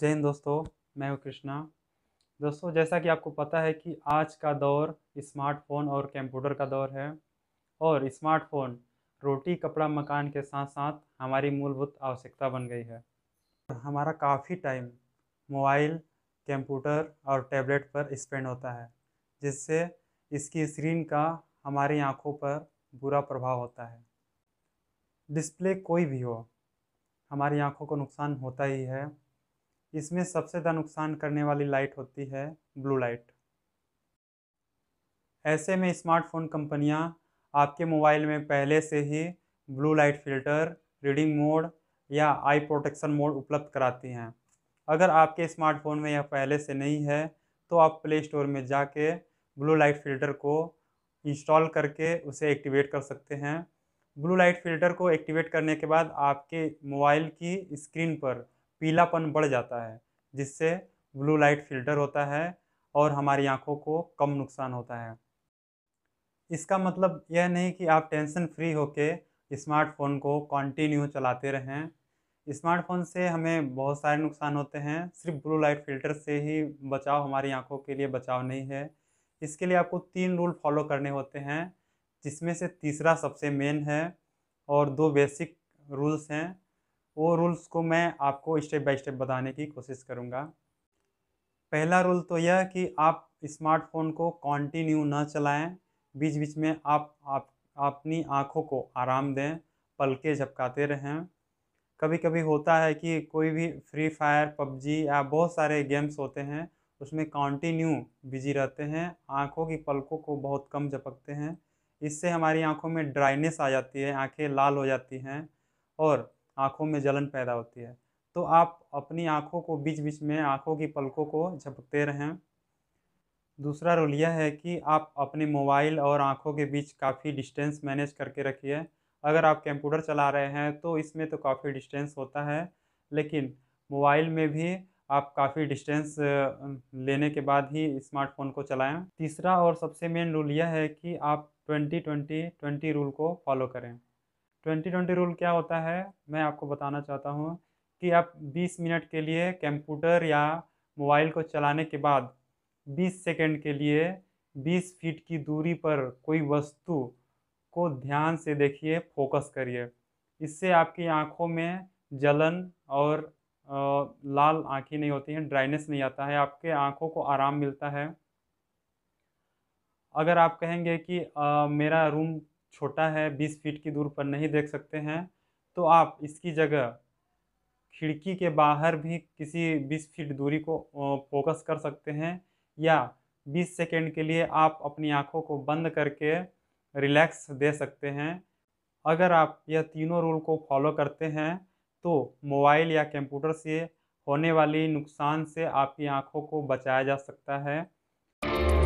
जय हिंद दोस्तों मैं हूँ कृष्णा दोस्तों जैसा कि आपको पता है कि आज का दौर स्मार्टफोन और कंप्यूटर का दौर है और स्मार्टफोन रोटी कपड़ा मकान के साथ साथ हमारी मूलभूत आवश्यकता बन गई है हमारा काफ़ी टाइम मोबाइल कंप्यूटर और टैबलेट पर स्पेंड होता है जिससे इसकी स्क्रीन का हमारी आँखों पर बुरा प्रभाव होता है डिस्प्ले कोई भी हो हमारी आँखों को नुकसान होता ही है इसमें सबसे ज़्यादा नुकसान करने वाली लाइट होती है ब्लू लाइट ऐसे में स्मार्टफोन कंपनियां आपके मोबाइल में पहले से ही blue light filter reading mode या आई प्रोटेक्शन मोड उपलब्ध कराती हैं अगर आपके स्मार्टफोन में यह पहले से नहीं है तो आप प्ले स्टोर में जाके ब्लू लाइट फिल्टर को इंस्टॉल करके उसे एक्टिवेट कर सकते हैं ब्लू लाइट फिल्टर को एक्टिवेट करने के बाद आपके मोबाइल की स्क्रीन पर पीलापन बढ़ जाता है जिससे ब्लू लाइट फिल्टर होता है और हमारी आँखों को कम नुकसान होता है इसका मतलब यह नहीं कि आप टेंशन फ्री होकर स्मार्टफ़ोन को कंटिन्यू चलाते रहें स्मार्टफ़ोन से हमें बहुत सारे नुकसान होते हैं सिर्फ ब्लू लाइट फिल्टर से ही बचाव हमारी आँखों के लिए बचाव नहीं है इसके लिए आपको तीन रूल फॉलो करने होते हैं जिसमें से तीसरा सबसे मेन है और दो बेसिक रूल्स हैं वो रूल्स को मैं आपको स्टेप बाय स्टेप बताने की कोशिश करूँगा पहला रूल तो यह कि आप स्मार्टफोन को कंटिन्यू ना चलाएं बीच बीच में आप आप अपनी आँखों को आराम दें पलके झपकाते रहें कभी कभी होता है कि कोई भी फ्री फायर पबजी या बहुत सारे गेम्स होते हैं उसमें कंटिन्यू बिजी रहते हैं आँखों की पलकों को बहुत कम झपकते हैं इससे हमारी आँखों में ड्राइनेस आ जाती है आँखें लाल हो जाती हैं और आँखों में जलन पैदा होती है तो आप अपनी आँखों को बीच बीच में आँखों की पलकों को झपकते रहें दूसरा रोल यह है कि आप अपने मोबाइल और आँखों के बीच काफ़ी डिस्टेंस मैनेज करके रखिए अगर आप कंप्यूटर चला रहे हैं तो इसमें तो काफ़ी डिस्टेंस होता है लेकिन मोबाइल में भी आप काफ़ी डिस्टेंस लेने के बाद ही स्मार्टफोन को चलाएं तीसरा और सबसे मेन रूल यह है कि आप ट्वेंटी ट्वेंटी ट्वेंटी रूल को फॉलो करें ट्वेंटी ट्वेंटी रूल क्या होता है मैं आपको बताना चाहता हूँ कि आप बीस मिनट के लिए कंप्यूटर या मोबाइल को चलाने के बाद बीस सेकेंड के लिए बीस फीट की दूरी पर कोई वस्तु को ध्यान से देखिए फोकस करिए इससे आपकी आँखों में जलन और लाल आँखें नहीं होती हैं ड्राइनेस नहीं आता है आपके आँखों को आराम मिलता है अगर आप कहेंगे कि आ, मेरा रूम छोटा है बीस फीट की दूर पर नहीं देख सकते हैं तो आप इसकी जगह खिड़की के बाहर भी किसी बीस फीट दूरी को फोकस कर सकते हैं या बीस सेकेंड के लिए आप अपनी आँखों को बंद करके रिलैक्स दे सकते हैं अगर आप यह तीनों रूल को फॉलो करते हैं तो मोबाइल या कंप्यूटर से होने वाली नुकसान से आपकी आँखों को बचाया जा सकता है